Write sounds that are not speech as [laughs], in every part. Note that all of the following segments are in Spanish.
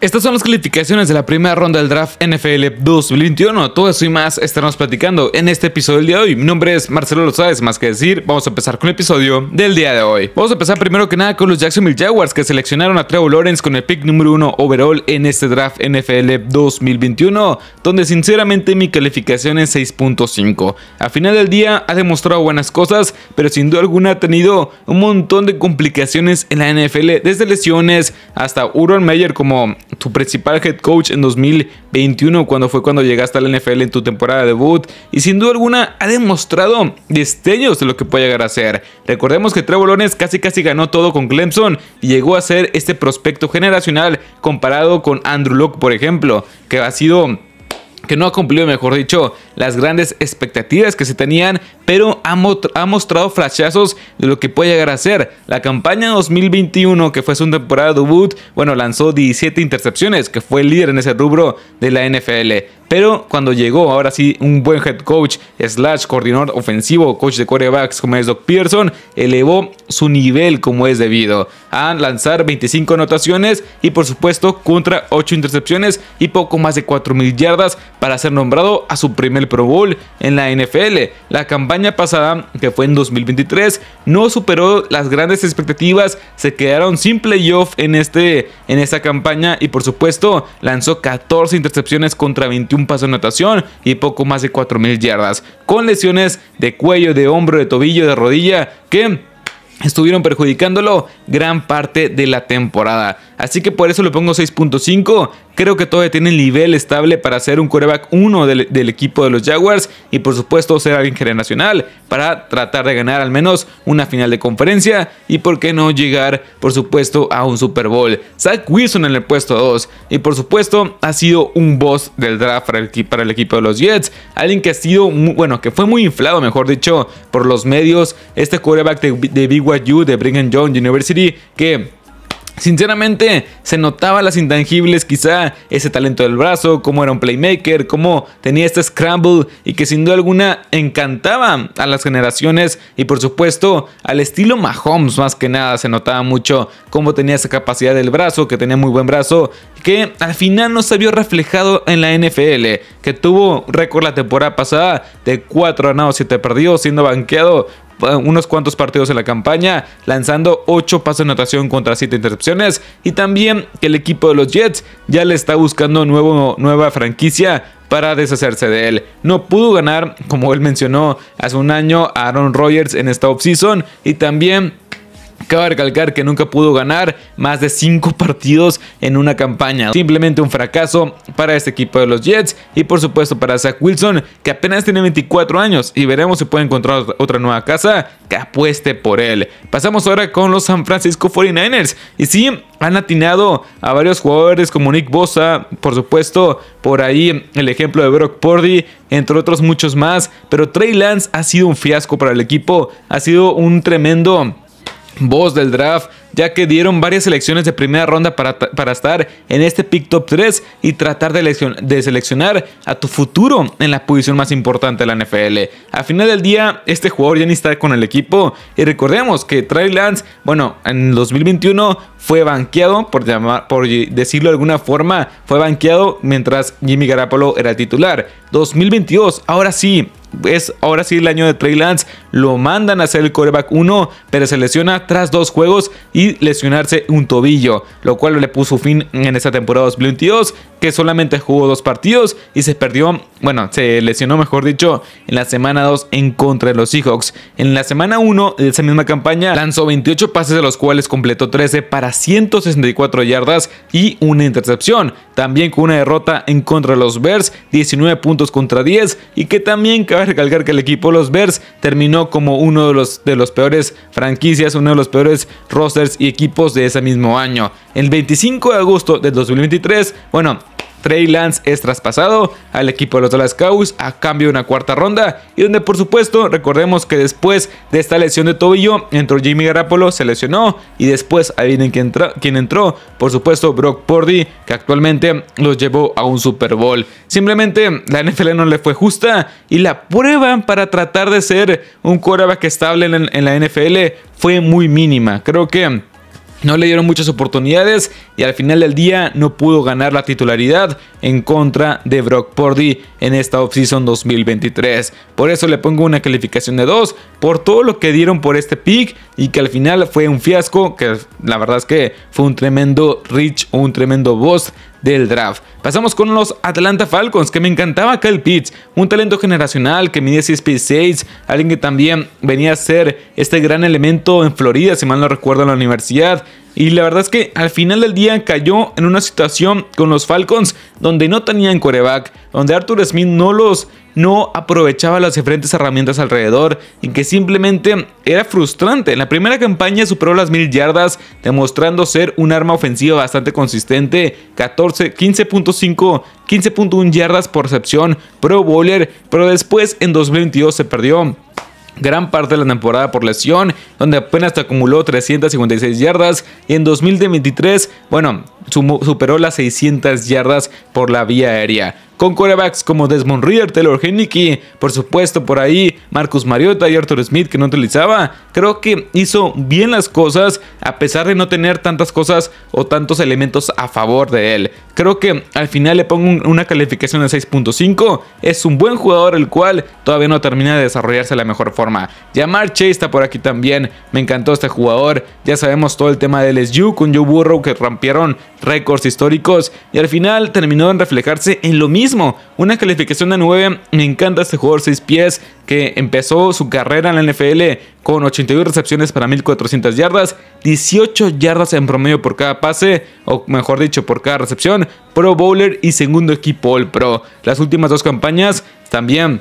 Estas son las calificaciones de la primera ronda del draft NFL 2021. Todo eso y más estaremos platicando en este episodio del día de hoy. Mi nombre es Marcelo sabes más que decir, vamos a empezar con el episodio del día de hoy. Vamos a empezar primero que nada con los Jacksonville Jaguars que seleccionaron a Trevor Lawrence con el pick número 1 overall en este draft NFL 2021, donde sinceramente mi calificación es 6.5. A final del día ha demostrado buenas cosas, pero sin duda alguna ha tenido un montón de complicaciones en la NFL, desde lesiones hasta Urban Meyer como tu principal head coach en 2021, cuando fue cuando llegaste al NFL en tu temporada de debut, y sin duda alguna ha demostrado destellos de lo que puede llegar a ser. Recordemos que Trevor casi casi ganó todo con Clemson y llegó a ser este prospecto generacional comparado con Andrew Locke, por ejemplo, que ha sido que no ha cumplido, mejor dicho, las grandes expectativas que se tenían, pero ha, mostrado flashazos de lo que puede llegar a ser. La campaña 2021, que fue su temporada de debut, bueno, lanzó 17 intercepciones, que fue el líder en ese rubro de la NFL. Pero cuando llegó, ahora sí, un buen head coach, slash coordinador ofensivo, coach de quarterbacks como es Doc Pearson, elevó su nivel como es debido a lanzar 25 anotaciones y por supuesto contra 8 intercepciones y poco más de mil yardas para ser nombrado a su primer Pro Bowl en la NFL. La campaña pasada, que fue en 2023, no superó las grandes expectativas, se quedaron sin playoff en, este, en esta campaña y por supuesto lanzó 14 intercepciones contra 21 pasos de natación y poco más de 4.000 yardas, con lesiones de cuello, de hombro, de tobillo, de rodilla, que estuvieron perjudicándolo gran parte de la temporada. Así que por eso le pongo 6.5. Creo que todavía tiene el nivel estable para ser un quarterback 1 del, equipo de los Jaguars y por supuesto ser alguien generacional para tratar de ganar al menos una final de conferencia y por qué no llegar por supuesto a un Super Bowl. Zach Wilson en el puesto 2 y por supuesto ha sido un boss del draft para el, equipo de los Jets, alguien que ha sido, bueno, que fue muy inflado mejor dicho por los medios, este coreback de, de BYU, de Brigham Young University que Sinceramente, se notaba las intangibles, quizá ese talento del brazo, cómo era un playmaker, cómo tenía este scramble y que sin duda alguna encantaba a las generaciones y por supuesto al estilo Mahomes más que nada se notaba mucho cómo tenía esa capacidad del brazo, que tenía muy buen brazo, que al final no se vio reflejado en la NFL, que tuvo récord la temporada pasada de 4 ganados, 7 perdidos, siendo banqueado eh, unos cuantos partidos en la campaña, lanzando 8 pasos de anotación contra 7 intercepciones. Y también que el equipo de los Jets ya le está buscando nueva franquicia para deshacerse de él. No pudo ganar, como él mencionó hace un año, a Aaron Rodgers en esta offseason y también Cabe recalcar que nunca pudo ganar más de 5 [laughs] partidos en una campaña. Simplemente un fracaso para este equipo de los Jets y por supuesto para Zach Wilson que apenas tiene 24 años y veremos si puede encontrar otra nueva casa que apueste por él. Pasamos ahora con los San Francisco 49ers y sí, han atinado a varios jugadores como Nick Bosa, por supuesto, por ahí el ejemplo de Brock Purdy, entre otros muchos más, pero Trey Lance ha sido un fiasco para el equipo, ha sido un tremendo voz del draft, ya que dieron varias selecciones de primera ronda para, estar en este pick top 3 y tratar de, de seleccionar a tu futuro en la posición más importante de la NFL. A final del día, este jugador ya ni está con el equipo y recordemos que Trey Lance, bueno, en 2021 fue banqueado, por, por decirlo de alguna forma, fue banqueado mientras Jimmy Garapolo era titular. 2022, ahora sí, es ahora sí el año de Trey Lance, lo mandan a ser el coreback 1, pero se lesiona tras dos juegos y lesionarse un tobillo, lo cual le puso fin en esta temporada 2022 que solamente jugó dos partidos y se perdió, bueno, se lesionó mejor dicho, en la semana 2 en contra de los Seahawks. En la semana 1 de esa misma campaña lanzó 28 pases de los cuales completó 13 para 164 yardas y una intercepción. También con una derrota en contra de los Bears, 19 puntos contra 10 y que también cabe recalcar que el equipo de los Bears terminó como uno de los, de los peores franquicias, uno de los peores rosters y equipos de ese mismo año. El 25 de agosto de 2023, bueno, Trey Lance es traspasado al equipo de los Dallas Cowboys a cambio de una cuarta ronda y donde por supuesto recordemos que después de esta lesión de tobillo entró Jimmy Garapolo, se lesionó y después adivinen quién, quien entró, por supuesto Brock Purdy que actualmente los llevó a un Super Bowl. Simplemente la NFL no le fue justa y la prueba para tratar de ser un quarterback estable en la NFL fue muy mínima. Creo que no le dieron muchas oportunidades y al final del día no pudo ganar la titularidad en contra de Brock Purdy en esta offseason 2023. Por eso le pongo una calificación de 2 por todo lo que dieron por este pick y que al final fue un fiasco, que la verdad es que fue un tremendo reach, un tremendo boss del draft. Pasamos con los Atlanta Falcons, que me encantaba Kyle Pitts, un talento generacional que mide 6 pies 6, alguien que también venía a ser este gran elemento en Florida, si mal no recuerdo, en la universidad, y la verdad es que al final del día cayó en una situación con los Falcons donde no tenían coreback, donde Arthur Smith no los no aprovechaba las diferentes herramientas alrededor y que simplemente era frustrante. En la primera campaña superó las 1000 yardas, demostrando ser un arma ofensiva bastante consistente, 14, 15.5, 15.1 yardas por recepción, pro bowler, pero después en 2022 se perdió gran parte de la temporada por lesión, donde apenas te acumuló 356 yardas. Y en 2023, bueno, superó las 600 yardas por la vía aérea. Con corebacks como Desmond Reader, Taylor Hennicky. por supuesto por ahí Marcus Mariota y Arthur Smith que no utilizaba. Creo que hizo bien las cosas a pesar de no tener tantas cosas o tantos elementos a favor de él. Creo que al final le pongo una calificación de 6.5. Es un buen jugador el cual todavía no termina de desarrollarse de la mejor forma. Yamar Chase está por aquí también. Me encantó este jugador. Ya sabemos todo el tema del LSU con Joe Burrow que rompieron récords históricos y al final terminó en reflejarse en lo mismo. Una calificación de 9, me encanta este jugador 6 pies que empezó su carrera en la NFL con 81 recepciones para 1400 yardas, 18 yardas en promedio por cada pase, o mejor dicho, por cada recepción, Pro Bowler y segundo equipo All Pro. Las últimas dos campañas también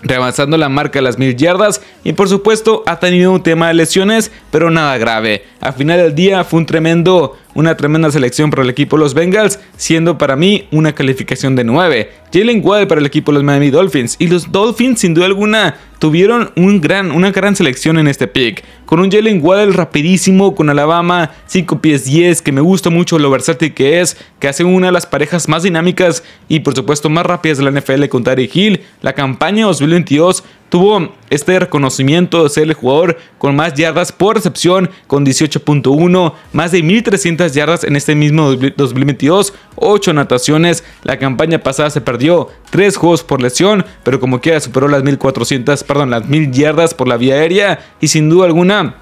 rebasando la marca de las 1000 yardas y por supuesto ha tenido un tema de lesiones, pero nada grave. Al final del día fue un tremendo una tremenda selección para el equipo de los Bengals, siendo para mí una calificación de 9. Jalen Waddell para el equipo de los Miami Dolphins y los Dolphins sin duda alguna tuvieron un gran, una gran selección en este pick. Con un Jalen Waddell rapidísimo con Alabama, 5 pies 10, que me gusta mucho lo versátil que es, que hace una de las parejas más dinámicas y por supuesto más rápidas de la NFL con Tyree Hill. La campaña 2022 tuvo este reconocimiento de ser el jugador con más yardas por recepción, con 18.1, más de 1.300 yardas en este mismo 2022, 8 nataciones. La campaña pasada se perdió 3 juegos por lesión, pero como quiera superó las 1.400, perdón, las 1.000 yardas por la vía aérea y sin duda alguna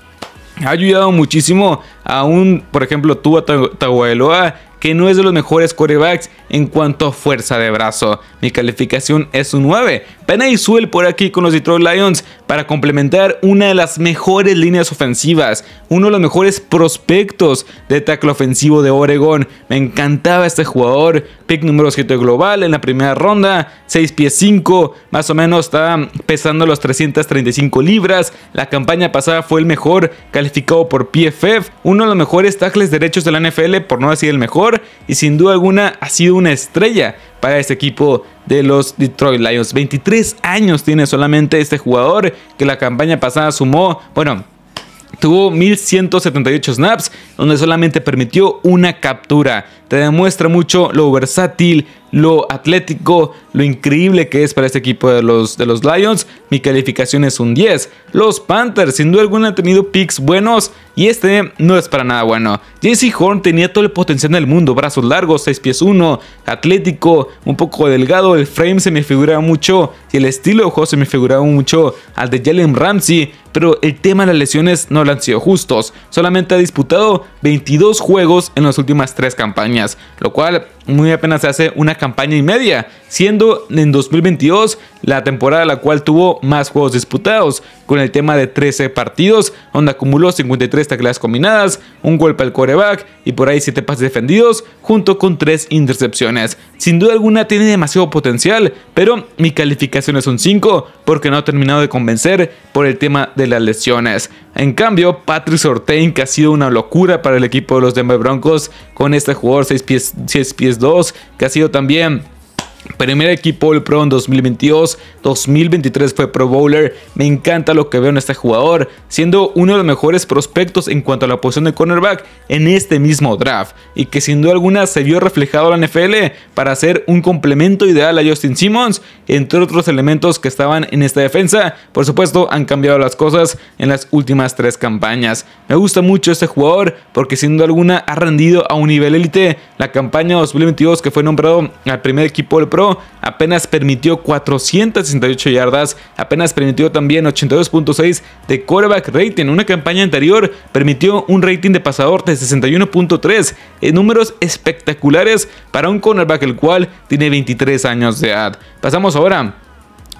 ha ayudado muchísimo a un, por ejemplo, Tua Taguaeloa que no es de los mejores quarterbacks en cuanto a fuerza de brazo. Mi calificación es un 9. y suel por aquí con los Detroit Lions para complementar una de las mejores líneas ofensivas, uno de los mejores prospectos de tackle ofensivo de Oregón. Me encantaba este jugador, pick número 7 global en la primera ronda, 6 pies 5, más o menos está pesando los 335 libras. La campaña pasada fue el mejor calificado por PFF, uno de los mejores tackles derechos de la NFL, por no decir el mejor, y sin duda alguna ha sido una estrella para este equipo de los Detroit Lions. 23 años tiene solamente este jugador que la campaña pasada sumó, bueno, Tuvo 1178 snaps, donde solamente permitió una captura. Te demuestra mucho lo versátil lo atlético, lo increíble que es para este equipo de los, de los Lions. Mi calificación es un 10. Los Panthers, sin duda alguna, han tenido picks buenos y este no es para nada bueno. Jesse Horn tenía todo el potencial del mundo, brazos largos, 6 pies 1, atlético, un poco delgado, el frame se me figuraba mucho y el estilo de juego se me figuraba mucho al de Jalen Ramsey, pero el tema de las lesiones no lo han sido justos. Solamente ha disputado 22 juegos en las últimas 3 campañas, lo cual muy apenas hace una campaña y media, siendo en 2022 la temporada la cual tuvo más juegos disputados, con el tema de 13 partidos, donde acumuló 53 tacleadas combinadas, un golpe al coreback y por ahí 7 pases defendidos, junto con 3 intercepciones sin duda alguna tiene demasiado potencial, pero mi calificación es un 5 porque no ha terminado de convencer por el tema de las lesiones. En cambio, Patrick Sortain, que ha sido una locura para el equipo de los Denver Broncos, con este jugador 6 pies, 6 pies 2, que ha sido también Primer equipo All Pro en 2022, 2023 fue Pro Bowler. Me encanta lo que veo en este jugador, siendo uno de los mejores prospectos en cuanto a la posición de cornerback en este mismo draft, y que sin duda alguna se vio reflejado en la NFL para ser un complemento ideal a Justin Simmons, entre otros elementos que estaban en esta defensa. Por supuesto, han cambiado las cosas en las últimas tres campañas. Me gusta mucho este jugador porque sin duda alguna ha rendido a un nivel élite. La campaña 2022 que fue nombrado al primer equipo All Pro apenas permitió 468 yardas, apenas permitió también 82.6 de quarterback rating. En una campaña anterior permitió un rating de pasador de 61.3, en números espectaculares para un cornerback el cual tiene 23 años de edad. Pasamos ahora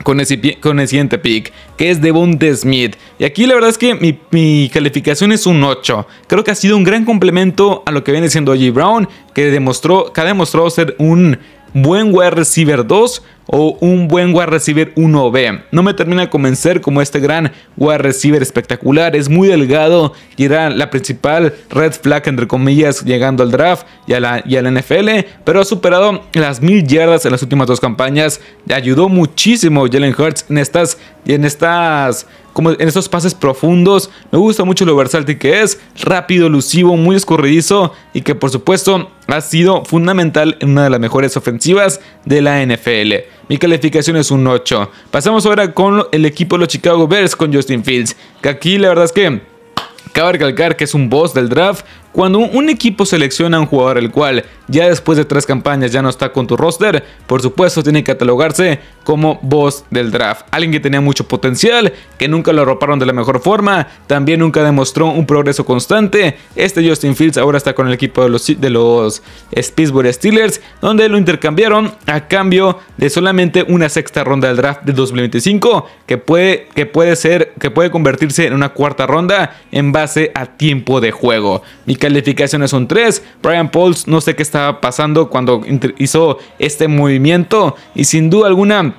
con el, con siguiente pick, que es de Smith. Y aquí la verdad es que mi, calificación es un 8. Creo que ha sido un gran complemento a lo que viene siendo G. Brown, que demostró, que ha demostrado ser un buen wide receiver 2 o un buen wide receiver 1B. No me termina de convencer como este gran wide receiver espectacular. Es muy delgado y era la principal red flag, entre comillas, llegando al draft y al la, NFL. Pero ha superado las mil yardas en las últimas dos campañas. Ayudó muchísimo Jalen Hurts en estas, en estas como en esos pases profundos. Me gusta mucho lo versátil que es, rápido, elusivo, muy escurridizo y que por supuesto ha sido fundamental en una de las mejores ofensivas de la NFL. Mi calificación es un 8. Pasamos ahora con el equipo de los Chicago Bears con Justin Fields, que aquí la verdad es que... Cabe recalcar que es un boss del draft, cuando un equipo selecciona a un jugador el cual ya después de tres campañas ya no está con tu roster, por supuesto tiene que catalogarse como boss del draft. Alguien que tenía mucho potencial, que nunca lo arroparon de la mejor forma, también nunca demostró un progreso constante. Este Justin Fields ahora está con el equipo de los, de Pittsburgh Steelers, donde lo intercambiaron a cambio de solamente una sexta ronda del draft de 2025, que puede, que puede ser, que puede convertirse en una cuarta ronda en base a tiempo de juego calificaciones son un 3. Brian Pauls no sé qué estaba pasando cuando hizo este movimiento. Y sin duda alguna,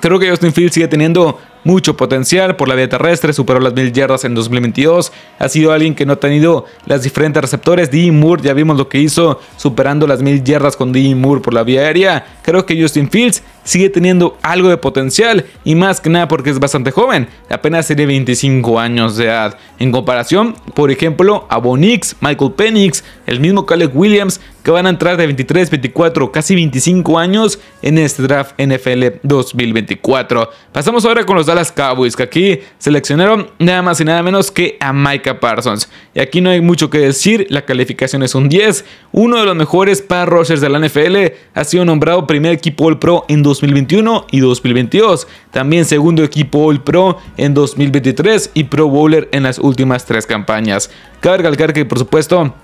creo que Justin Fields sigue teniendo mucho potencial por la vía terrestre, superó las mil yardas en 2022, ha sido alguien que no ha tenido las diferentes receptores, Dean Moore ya vimos lo que hizo superando las mil yardas con Dean Moore por la vía aérea, creo que Justin Fields sigue teniendo algo de potencial y más que nada porque es bastante joven, apenas sería 25 años de edad. En comparación, por ejemplo, a Bonix, Michael Penix, el mismo Caleb Williams, que van a entrar de 23, 24, casi 25 años en este draft NFL 2024. Pasamos ahora con los Dallas Cowboys, que aquí seleccionaron nada más y nada menos que a Micah Parsons. Y aquí no hay mucho que decir, la calificación es un 10. Uno de los mejores para Rogers de la NFL ha sido nombrado primer equipo All Pro en 2021 y 2022, también segundo equipo All Pro en 2023 y Pro Bowler en las últimas tres campañas. Cabe recalcar que por supuesto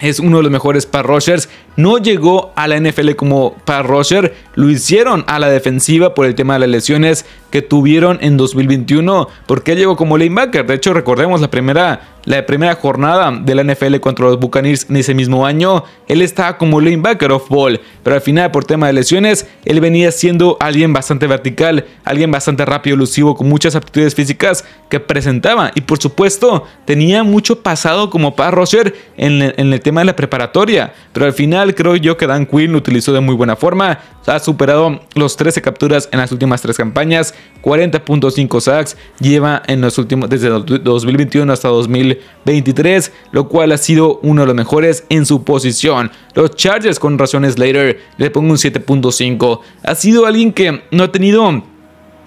es uno de los mejores par Rogers. No llegó a la NFL como para rusher, lo hicieron a la defensiva por el tema de las lesiones que tuvieron en 2021, porque él llegó como linebacker. De hecho, recordemos la primera, la primera jornada de la NFL contra los Buccaneers en ese mismo año. Él estaba como linebacker of ball, pero al final, por tema de lesiones, él venía siendo alguien bastante vertical, alguien bastante rápido, elusivo, con muchas aptitudes físicas que presentaba. Y por supuesto, tenía mucho pasado como para Roger en el, en el tema de la preparatoria, pero al final creo yo que Dan Quinn lo utilizó de muy buena forma. Ha superado los 13 capturas en las últimas tres campañas 40.5 sacks lleva en los últimos desde 2021 hasta 2023, lo cual ha sido uno de los mejores en su posición. Los Chargers con razones later le pongo un 7.5. Ha sido alguien que no ha tenido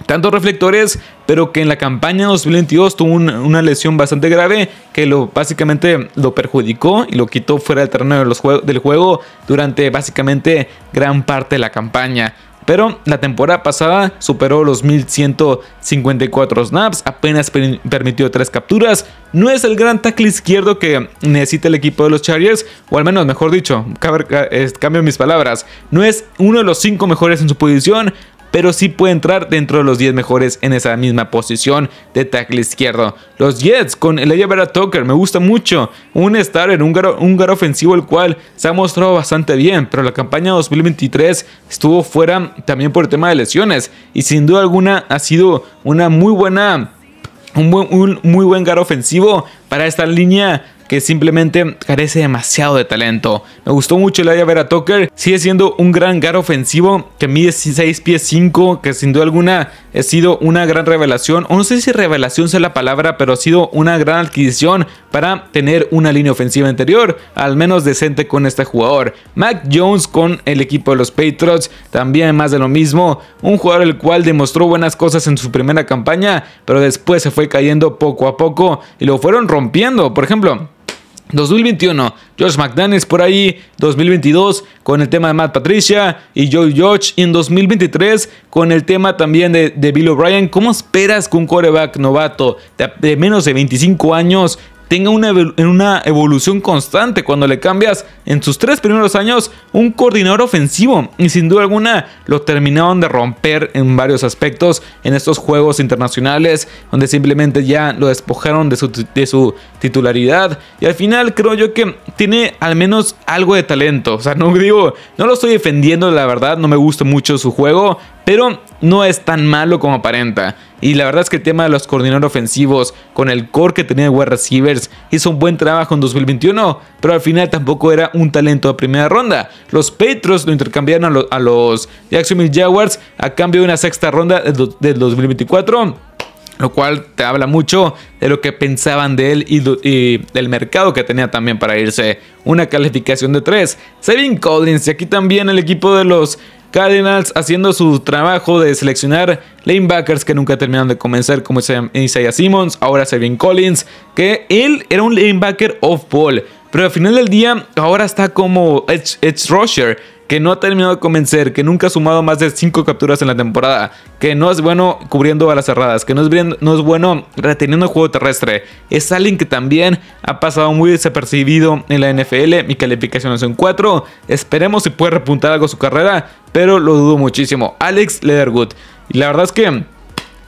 tantos reflectores, pero que en la campaña 2022 tuvo una lesión bastante grave que lo básicamente lo perjudicó y lo quitó fuera del terreno de los del juego durante básicamente gran parte de la campaña pero la temporada pasada superó los 1154 snaps, apenas permitió tres capturas, no es el gran tackle izquierdo que necesita el equipo de los Chargers, o al menos mejor dicho, cambio mis palabras, no es uno de los cinco mejores en su posición, pero sí puede entrar dentro de los 10 mejores en esa misma posición de tackle izquierdo. Los Jets con el Vera Tucker me gusta mucho, un starter, un garo, un ofensivo el cual se ha mostrado bastante bien, pero la campaña 2023 estuvo fuera también por el tema de lesiones y sin duda alguna ha sido una muy buena un, un muy buen garo ofensivo para esta línea que simplemente carece demasiado de talento. Me gustó mucho el área ver a Tucker, sigue siendo un gran gar ofensivo que mide 16 pies 5, que sin duda alguna ha sido una gran revelación, o no sé si revelación sea la palabra, pero ha sido una gran adquisición para tener una línea ofensiva interior, al menos decente con este jugador. Mac Jones con el equipo de los Patriots, también más de lo mismo, un jugador el cual demostró buenas cosas en su primera campaña, pero después se fue cayendo poco a poco y lo fueron rompiendo. Por ejemplo, 2021, George McDaniels por ahí, 2022 con el tema de Matt Patricia y Joe George, y en 2023 con el tema también de, Bill O'Brien. ¿Cómo esperas que un coreback novato de, menos de 25 años tenga una, evolución constante cuando le cambias en sus tres primeros años un coordinador ofensivo. Y sin duda alguna lo terminaron de romper en varios aspectos en estos juegos internacionales donde simplemente ya lo despojaron de su, de su titularidad. Y al final creo yo que tiene al menos algo de talento. O sea, no digo, no lo estoy defendiendo, la verdad, no me gusta mucho su juego, pero no es tan malo como aparenta. Y la verdad es que el tema de los coordinadores ofensivos, con el core que tenía de wide receivers, hizo un buen trabajo en 2021, pero al final tampoco era un talento de primera ronda. Los Patriots lo intercambiaron a, los Jacksonville Jaguars a cambio de una sexta ronda del de 2024 lo cual te habla mucho de lo que pensaban de él y, del mercado que tenía también para irse. Una calificación de 3. Sabin Collins, y aquí también el equipo de los Cardinals haciendo su trabajo de seleccionar lanebackers que nunca terminaron de comenzar, como Isaiah Simmons, ahora Sabin Collins, que él era un linebacker off-ball, pero al final del día ahora está como it's edge rusher que no ha terminado de convencer, que nunca ha sumado más de 5 capturas en la temporada, que no es bueno cubriendo balas cerradas, que no es, bueno reteniendo el juego terrestre. Es alguien que también ha pasado muy desapercibido en la NFL. Mi calificación es un 4. Esperemos si puede repuntar algo su carrera, pero lo dudo muchísimo. Alex Ledergood. Y la verdad es que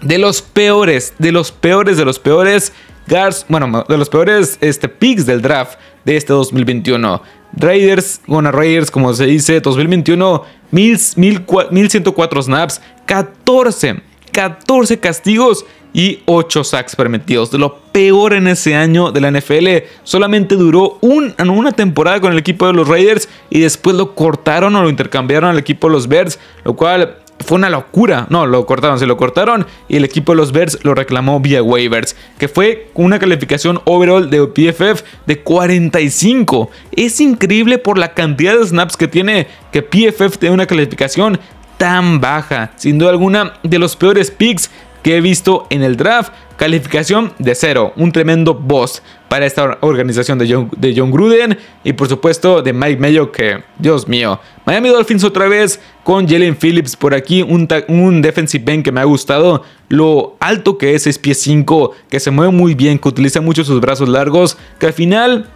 de los peores, de los peores, de los peores guards, bueno, de los peores este, picks del draft de este 2021. Raiders, bueno, Raiders, como se dice, 2021, 1104 snaps, 14, 14 castigos y 8 sacks permitidos. De lo peor en ese año de la NFL. Solamente duró una temporada con el equipo de los Raiders y después lo cortaron o lo intercambiaron al equipo de los Bears, lo cual fue una locura. No, lo cortaron, se lo cortaron y el equipo de los Bears lo reclamó vía waivers, que fue una calificación overall de PFF de 45. Es increíble por la cantidad de snaps que tiene que PFF tiene una calificación tan baja. Sin duda alguna, de los peores picks que he visto en el draft. Calificación de cero. Un tremendo boss para esta organización de John, Gruden. Y por supuesto de Mike Mayo, que Dios mío. Miami Dolphins otra vez con Jalen Phillips por aquí. Un, un defensive end que me ha gustado. Lo alto que es, es pie 5. Que se mueve muy bien. Que utiliza mucho sus brazos largos. Que al final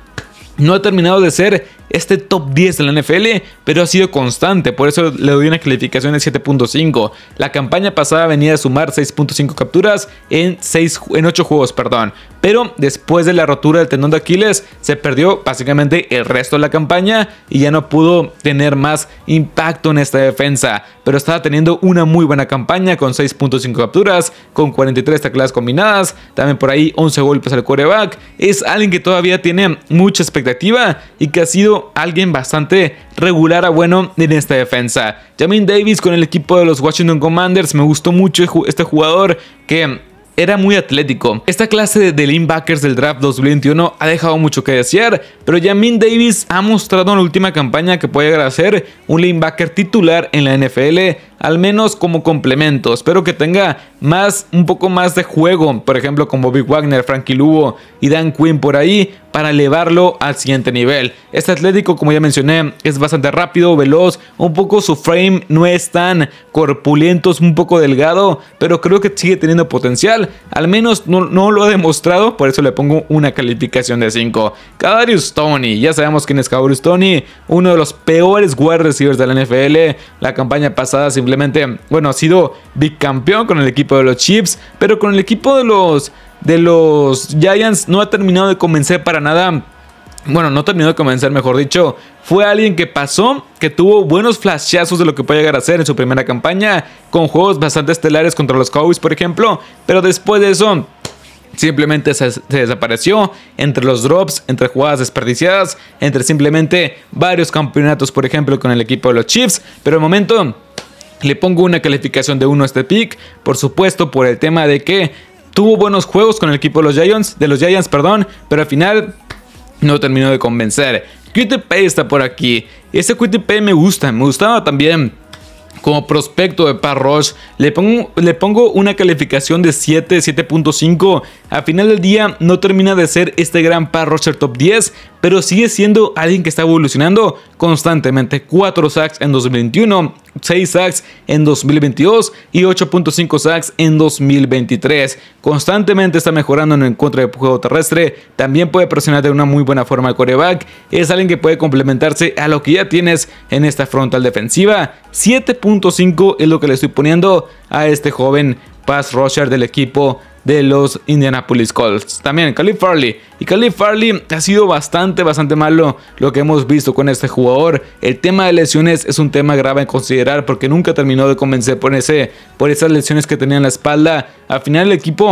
no ha terminado de ser este top 10 de la NFL, pero ha sido constante, por eso le doy una calificación de 7.5. La campaña pasada venía a sumar 6.5 capturas en, en 8 juegos, perdón. Pero después de la rotura del tendón de Aquiles, se perdió básicamente el resto de la campaña y ya no pudo tener más impacto en esta defensa. Pero estaba teniendo una muy buena campaña con 6.5 capturas, con 43 teclas combinadas, también por ahí 11 golpes al quarterback. Es alguien que todavía tiene mucha expectativa y que ha sido alguien bastante regular a bueno en esta defensa. Jamin Davis con el equipo de los Washington Commanders, me gustó mucho este jugador que era muy atlético. Esta clase de linebackers del draft 2021 ha dejado mucho que desear, pero Jamin Davis ha mostrado en la última campaña que puede llegar a ser un linebacker titular en la NFL al menos como complemento. Espero que tenga más, un poco más de juego, por ejemplo, con Bobby Wagner, Frankie Lugo y Dan Quinn por ahí, para elevarlo al siguiente nivel. Este Atlético, como ya mencioné, es bastante rápido, veloz, un poco su frame no es tan corpulento, es un poco delgado, pero creo que sigue teniendo potencial, al menos no, lo ha demostrado, por eso le pongo una calificación de 5. Kadarius Tony, ya sabemos quién es Kadarius Tony, uno de los peores wide receivers de la NFL, la campaña pasada simplemente bueno, ha sido bicampeón con el equipo de los Chiefs, pero con el equipo de los, de los Giants no ha terminado de convencer para nada. Bueno, no ha terminado de convencer, mejor dicho. Fue alguien que pasó, que tuvo buenos flashazos de lo que puede llegar a hacer en su primera campaña, con juegos bastante estelares contra los Cowboys, por ejemplo. Pero después de eso, simplemente se, desapareció entre los drops, entre jugadas desperdiciadas, entre simplemente varios campeonatos, por ejemplo, con el equipo de los Chiefs. Pero de momento le pongo una calificación de 1 a este pick, por supuesto por el tema de que tuvo buenos juegos con el equipo de los Giants, de los Giants, perdón, pero al final no terminó de convencer. QTP está por aquí. Ese QTP me gusta, me gustaba también como prospecto de Parrosh. Le pongo, le pongo una calificación de 7, 7.5. Al final del día no termina de ser este gran Parrosher top 10, pero sigue siendo alguien que está evolucionando constantemente. 4 sacks en 2021, 6 sacks en 2022 y 8.5 sacks en 2023. Constantemente está mejorando en el contra de juego terrestre. También puede presionar de una muy buena forma al coreback. Es alguien que puede complementarse a lo que ya tienes en esta frontal defensiva. 7.5 es lo que le estoy poniendo a este joven pass rusher del equipo de los Indianapolis Colts. También Cali Farley. Y Calif Farley ha sido bastante, bastante malo lo que hemos visto con este jugador. El tema de lesiones es un tema grave en considerar porque nunca terminó de convencer por, ese, por esas lesiones que tenía en la espalda. Al final el equipo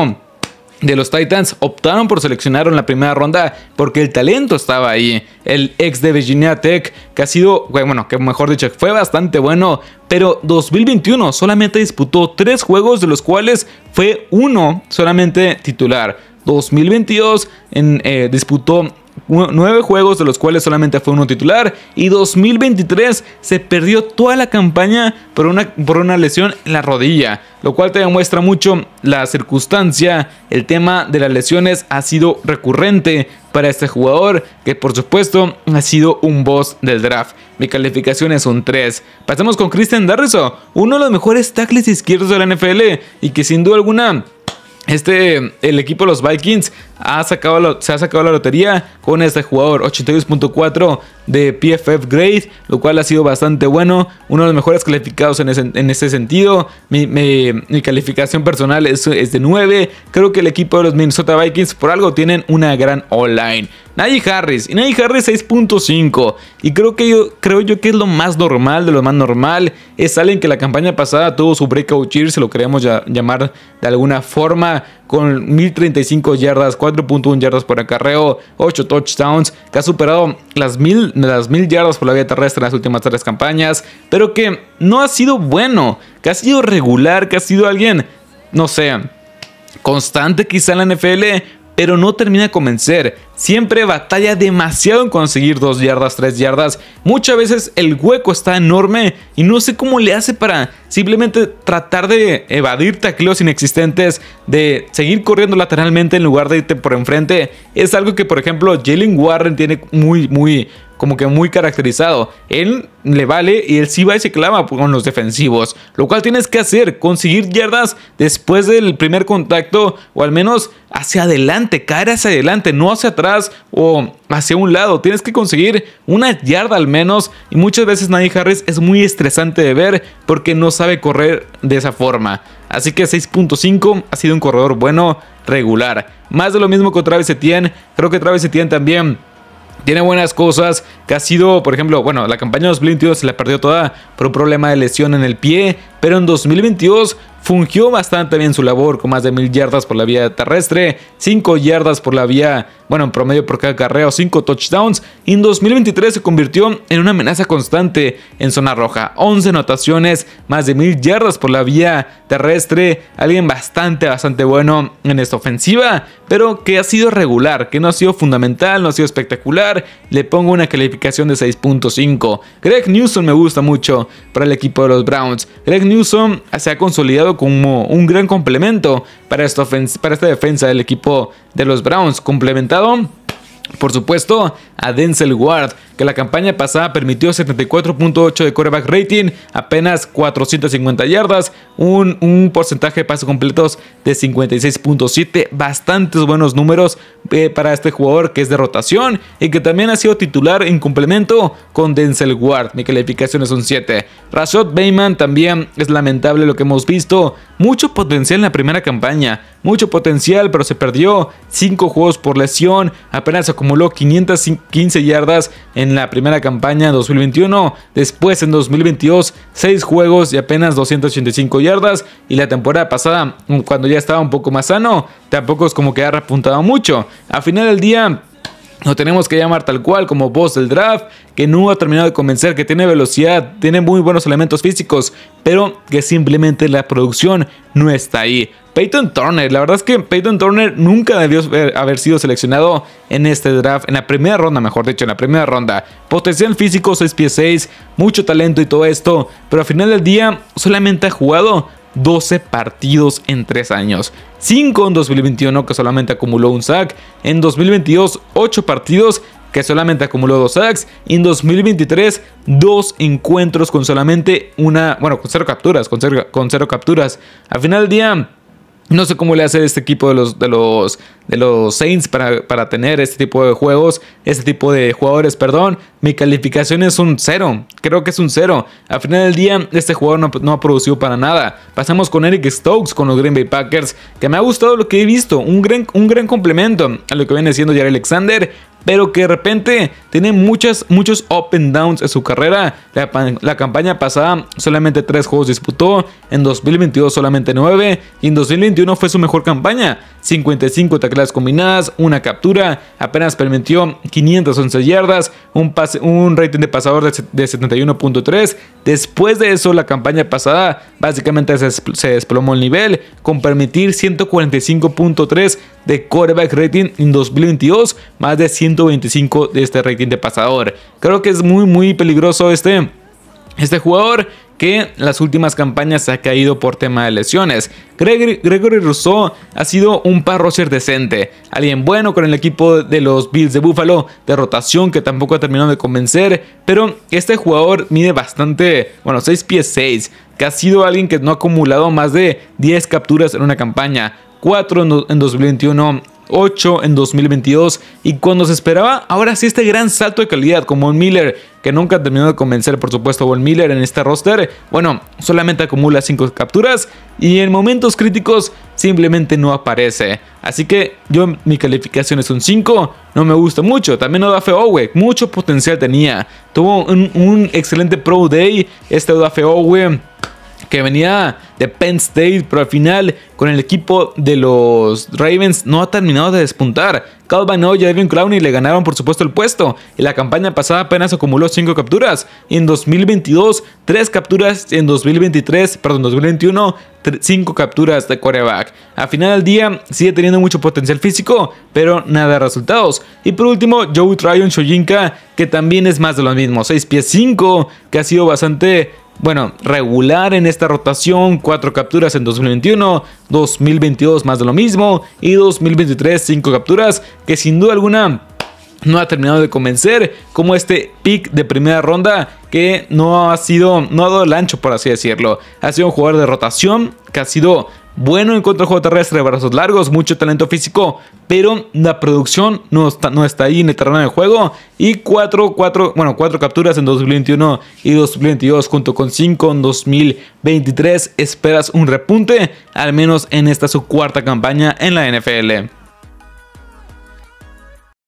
de los Titans optaron por seleccionar en la primera ronda porque el talento estaba ahí. El ex de Virginia Tech, que ha sido, bueno, que mejor dicho, fue bastante bueno, pero 2021 solamente disputó tres juegos de los cuales fue uno solamente titular. 2022 en, eh, disputó 9 juegos de los cuales solamente fue uno titular y 2023 se perdió toda la campaña por una, por una lesión en la rodilla, lo cual te demuestra mucho la circunstancia, el tema de las lesiones ha sido recurrente para este jugador que por supuesto ha sido un boss del draft. Mi calificación es un 3. Pasamos con Christian Darrizo, uno de los mejores tackles izquierdos de la NFL y que sin duda alguna este, el equipo de los Vikings ha sacado se ha sacado la lotería con este jugador, 82.4 de PFF Grade, lo cual ha sido bastante bueno, uno de los mejores calificados en ese, sentido. Mi, calificación personal es, es de 9. Creo que el equipo de los Minnesota Vikings por algo tienen una gran online. Nadie Harris. Y Nadie Harris 6.5. Y creo que yo, creo yo que es lo más normal de lo más normal. Es alguien que la campaña pasada tuvo su breakout cheer, si lo queremos llamar de alguna forma. Con 1035 yardas, 4.1 yardas por acarreo, 8 touchdowns, que ha superado las 1000 las yardas por la vía terrestre en las últimas tres campañas, pero que no ha sido bueno, que ha sido regular, que ha sido alguien, no sé, constante quizá en la NFL, pero no termina de convencer. Siempre batalla demasiado en conseguir dos yardas, tres yardas. Muchas veces el hueco está enorme y no sé cómo le hace para simplemente tratar de evadir tacleos inexistentes, de seguir corriendo lateralmente en lugar de irte por enfrente. Es algo que, por ejemplo, Jalen Warren tiene muy, muy, como que muy caracterizado. Él le vale y él sí va y se clama con los defensivos. Lo cual tienes que hacer, conseguir yardas después del primer contacto o al menos hacia adelante, caer hacia adelante, no hacia atrás o hacia un lado. Tienes que conseguir una yarda al menos. Y muchas veces Nadie Harris es muy estresante de ver porque no sabe correr de esa forma. Así que 6.5 ha sido un corredor bueno, regular. Más de lo mismo que Travis Etienne. Creo que Travis Etienne también tiene buenas cosas, que ha sido, por ejemplo, bueno, la campaña de 2022 se la perdió toda por un problema de lesión en el pie, pero en 2022 fungió bastante bien su labor con más de mil yardas por la vía terrestre, 5 yardas por la vía, bueno, en promedio por cada carrera, 5 touchdowns. Y en 2023 se convirtió en una amenaza constante en zona roja. 11 anotaciones, más de mil yardas por la vía terrestre. Alguien bastante, bastante bueno en esta ofensiva, pero que ha sido regular, que no ha sido fundamental, no ha sido espectacular. Le pongo una calificación de 6.5. Greg Newsom me gusta mucho para el equipo de los Browns. Greg Newsom se ha consolidado como un gran complemento para esta, para esta defensa del equipo de los Browns, complementado por supuesto a Denzel Ward, que la campaña pasada permitió 74.8 de coreback rating, apenas 450 yardas, un, un porcentaje de pases completos de 56.7, bastantes buenos números eh, para este jugador que es de rotación y que también ha sido titular en complemento con Denzel Ward. Mi calificación es un 7. Rashad Bayman también es lamentable lo que hemos visto. Mucho potencial en la primera campaña, mucho potencial, pero se perdió 5 juegos por lesión, apenas acumuló 515 yardas en en la primera campaña 2021, después en 2022 6 juegos y apenas 285 yardas y la temporada pasada mm, cuando ya estaba un poco más sano, tampoco es como que ha repuntado mucho. Al final del día lo tenemos que llamar tal cual como voz del draft, que no ha terminado de convencer, que tiene velocidad, tiene muy buenos elementos físicos, pero que simplemente la producción no está ahí. Peyton Turner, la verdad es que Peyton Turner nunca debió haber sido seleccionado en este draft, en la primera ronda, mejor dicho, en la primera ronda. Potencial físico, 6 pies 6, mucho talento y todo esto, pero al final del día solamente ha jugado 12 partidos en 3 años. 5 en 2021 que solamente acumuló un sack, en 2022 8 partidos que solamente acumuló 2 sacks, y en 2023 2 encuentros con solamente una, bueno, con 0 capturas, con 0 capturas. Al final del día no sé cómo le hace este equipo de los, de los, de los Saints para, para, tener este tipo de juegos, este tipo de jugadores, perdón. Mi calificación es un cero. Creo que es un cero. Al final del día, este jugador no, no ha producido para nada. Pasamos con Eric Stokes, con los Green Bay Packers, que me ha gustado lo que he visto. Un gran, un gran complemento a lo que viene siendo Jared Alexander pero que de repente tiene muchas, muchos up and downs en su carrera. La, campaña pasada solamente 3 juegos disputó, en 2022 solamente 9 y en 2021 fue su mejor campaña. 55 tacleadas combinadas, una captura, apenas permitió 511 yardas, un, pase, un rating de pasador de, 71.3. Después de eso, la campaña pasada básicamente se desplomó el nivel con permitir 145.3 de quarterback rating en 2022, más de 125 de este rating de pasador. Creo que es muy muy peligroso este, este jugador que en las últimas campañas se ha caído por tema de lesiones. Gregory, Rousseau ha sido un par rusher decente, alguien bueno con el equipo de los Bills de Buffalo, de rotación que tampoco ha terminado de convencer, pero este jugador mide bastante, bueno, 6 pies 6, que ha sido alguien que no ha acumulado más de 10 capturas en una campaña. 4 en 2021, 8 en 2022 y cuando se esperaba, ahora sí este gran salto de calidad como Miller, que nunca terminó de convencer por supuesto a Miller en este roster, bueno, solamente acumula 5 capturas y en momentos críticos simplemente no aparece. Así que yo mi calificación es un 5, no me gusta mucho, también Odafe Owe, mucho potencial tenía, tuvo un, excelente Pro Day este Odafe Owe que venía de Penn State, pero al final con el equipo de los Ravens no ha terminado de despuntar. Cal y Evan Clowney le ganaron por supuesto el puesto y la campaña pasada apenas acumuló 5 capturas. Y En 2022, 3 capturas, en 2023, perdón, 2021, 5 capturas de quarterback. A final del día sigue teniendo mucho potencial físico, pero nada de resultados. Y por último, Joe Tryon Shoyinka. que también es más de lo mismo, 6 pies 5, que ha sido bastante bueno, regular en esta rotación, 4 capturas en 2021, 2022 más de lo mismo y 2023 5 capturas que sin duda alguna no ha terminado de convencer como este pick de primera ronda que no ha sido, no ha dado el ancho por así decirlo. Ha sido un jugador de rotación que ha sido bueno en contra del juego terrestre, brazos largos, mucho talento físico, pero la producción no está, no está ahí en el terreno de juego. Y 4, bueno, 4 capturas en 2021 y 2022 junto con 5 en 2023. Esperas un repunte, al menos en esta su cuarta campaña en la NFL.